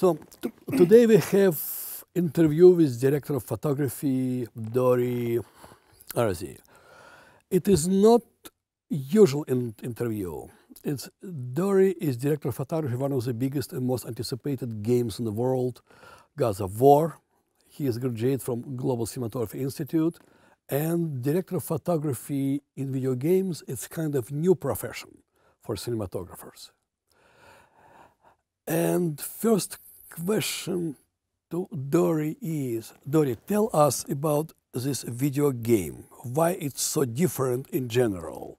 So today we have interview with director of photography Dori Arzi. It is not usual in interview. It's Dori is director of photography, one of the biggest and most anticipated games in the world, Gaza War. He is graduate from Global Cinematography Institute and director of photography in video games. It's kind of new profession for cinematographers. And first question to Dory is, Dory, tell us about this video game, why it's so different in general.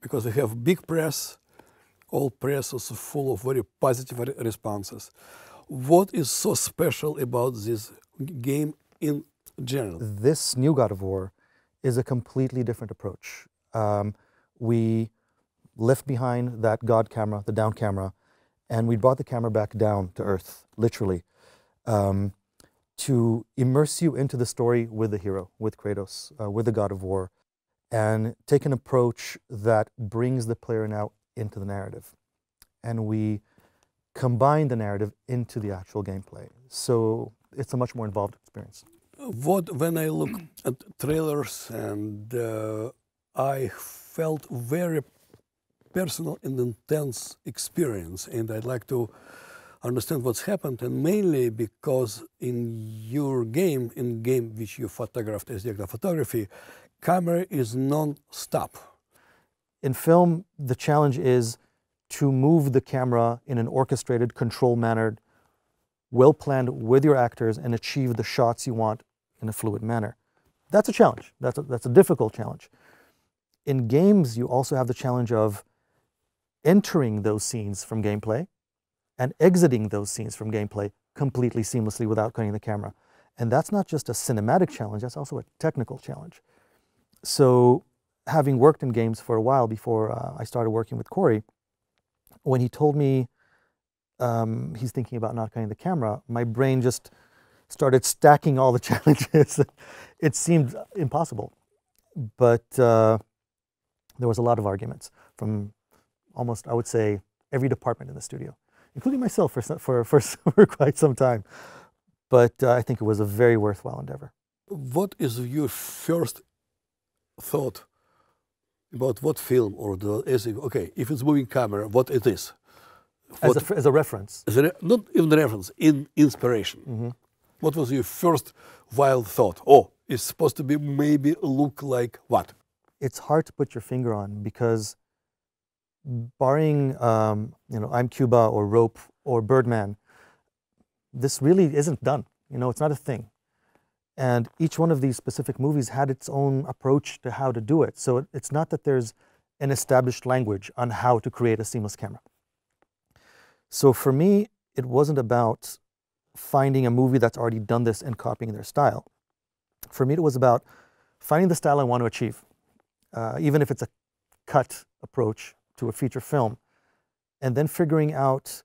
Because we have big press, all press is full of very positive responses. What is so special about this game in general? This new God of War is a completely different approach. Um, we left behind that God camera, the down camera, and we brought the camera back down to earth, literally, um, to immerse you into the story with the hero, with Kratos, uh, with the god of war, and take an approach that brings the player now into the narrative. And we combine the narrative into the actual gameplay. So it's a much more involved experience. What when I look at trailers and uh, I felt very personal and intense experience, and I'd like to understand what's happened, and mainly because in your game, in game which you photographed as director of photography, camera is non-stop. In film, the challenge is to move the camera in an orchestrated, control manner, well planned with your actors, and achieve the shots you want in a fluid manner. That's a challenge. That's a, that's a difficult challenge. In games, you also have the challenge of entering those scenes from gameplay and exiting those scenes from gameplay completely seamlessly without cutting the camera. And that's not just a cinematic challenge, that's also a technical challenge. So having worked in games for a while before uh, I started working with Corey, when he told me um, he's thinking about not cutting the camera, my brain just started stacking all the challenges. it seemed impossible. But uh, there was a lot of arguments from almost, I would say, every department in the studio, including myself for, for, for, for quite some time. But uh, I think it was a very worthwhile endeavor. What is your first thought about what film or the Okay, if it's moving camera, what it is? What, as, a, as a reference? As a, not even reference, in inspiration. Mm -hmm. What was your first wild thought? Oh, it's supposed to be maybe look like what? It's hard to put your finger on because barring um, you know I'm Cuba or Rope or Birdman, this really isn't done. You know, it's not a thing. And each one of these specific movies had its own approach to how to do it. So it, it's not that there's an established language on how to create a seamless camera. So for me, it wasn't about finding a movie that's already done this and copying their style. For me, it was about finding the style I want to achieve, uh, even if it's a cut approach to a feature film, and then figuring out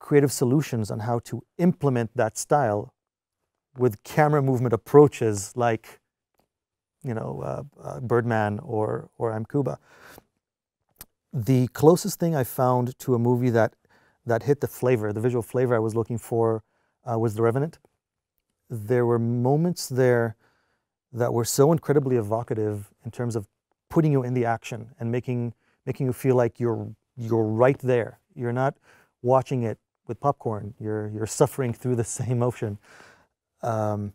creative solutions on how to implement that style with camera movement approaches like, you know, uh, uh, Birdman or, or I'm Cuba. The closest thing I found to a movie that, that hit the flavor, the visual flavor I was looking for, uh, was The Revenant. There were moments there that were so incredibly evocative in terms of putting you in the action and making making you feel like you're you're right there. You're not watching it with popcorn. You're you're suffering through the same ocean. Um,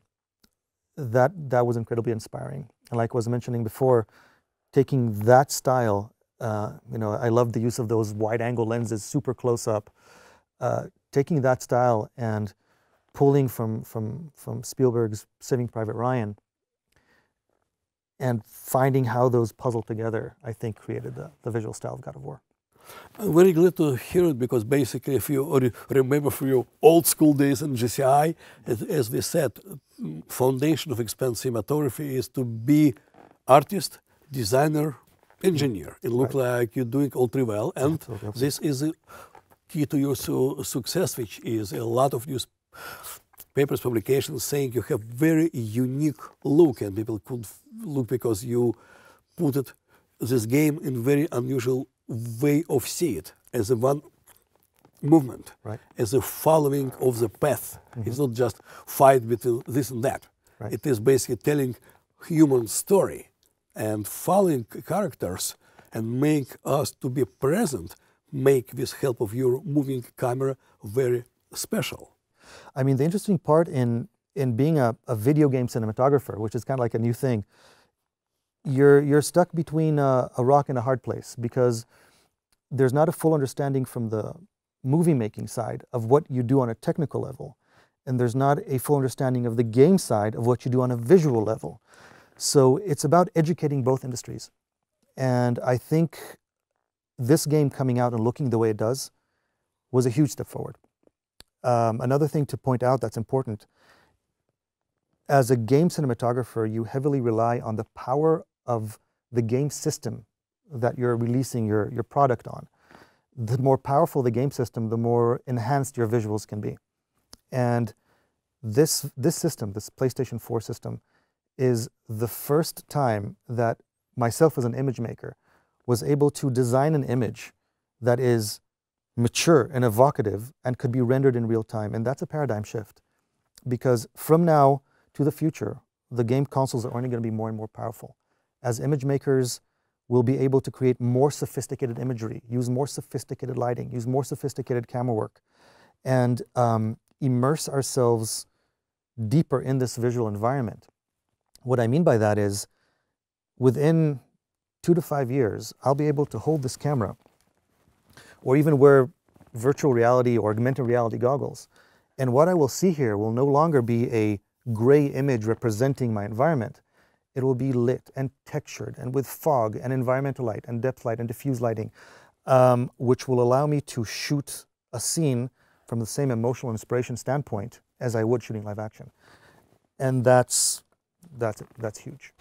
that that was incredibly inspiring. And like I was mentioning before, taking that style, uh, you know, I love the use of those wide-angle lenses, super close up. Uh, taking that style and pulling from from from Spielberg's Saving Private Ryan and finding how those puzzle together, I think, created the, the visual style of God of War. I'm very glad to hear it because basically, if you remember from your old school days in GCI, as we said, foundation of expense cinematography is to be artist, designer, engineer. It looks right. like you're doing all three well, and Absolutely. this is key to your su success, which is a lot of new papers, publications saying you have very unique look and people could look because you put it, this game in very unusual way of see it as a one movement, right. as a following of the path. Mm -hmm. It's not just fight between this and that. Right. It is basically telling human story and following characters and make us to be present, make this help of your moving camera very special. I mean, the interesting part in in being a, a video game cinematographer, which is kind of like a new thing, you're you're stuck between a, a rock and a hard place because there's not a full understanding from the movie making side of what you do on a technical level, and there's not a full understanding of the game side of what you do on a visual level. So it's about educating both industries, and I think this game coming out and looking the way it does was a huge step forward. Um, another thing to point out that's important as a game cinematographer, you heavily rely on the power of the game system that you're releasing your, your product on. The more powerful the game system, the more enhanced your visuals can be. And this, this system, this PlayStation 4 system, is the first time that myself as an image maker was able to design an image that is mature and evocative and could be rendered in real time. And that's a paradigm shift because from now to the future, the game consoles are only going to be more and more powerful. As image makers will be able to create more sophisticated imagery, use more sophisticated lighting, use more sophisticated camera work, and um, immerse ourselves deeper in this visual environment. What I mean by that is within two to five years, I'll be able to hold this camera or even wear virtual reality or augmented reality goggles. And what I will see here will no longer be a gray image representing my environment. It will be lit and textured and with fog and environmental light and depth light and diffuse lighting, um, which will allow me to shoot a scene from the same emotional inspiration standpoint as I would shooting live action. And that's, that's, that's huge.